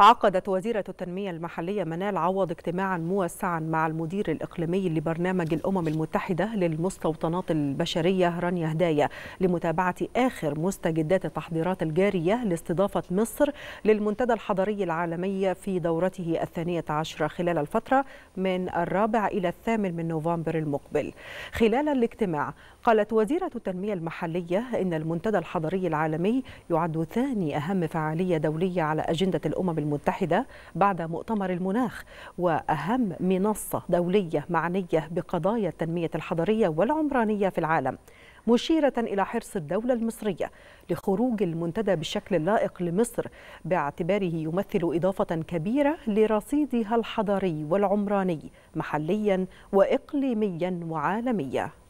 عقدت وزيرة التنمية المحلية منال عوض اجتماعا موسعا مع المدير الإقليمي لبرنامج الأمم المتحدة للمستوطنات البشرية رانيا هدايا لمتابعة آخر مستجدات التحضيرات الجارية لاستضافة مصر للمنتدى الحضري العالمي في دورته الثانية عشرة خلال الفترة من الرابع إلى الثامن من نوفمبر المقبل خلال الاجتماع قالت وزيرة التنمية المحلية إن المنتدى الحضري العالمي يعد ثاني أهم فعالية دولية على أجندة الأمم المتحدة بعد مؤتمر المناخ وأهم منصة دولية معنية بقضايا التنمية الحضرية والعمرانية في العالم مشيرة إلى حرص الدولة المصرية لخروج المنتدى بالشكل اللائق لمصر باعتباره يمثل إضافة كبيرة لرصيدها الحضري والعمراني محليا وإقليميا وعالميا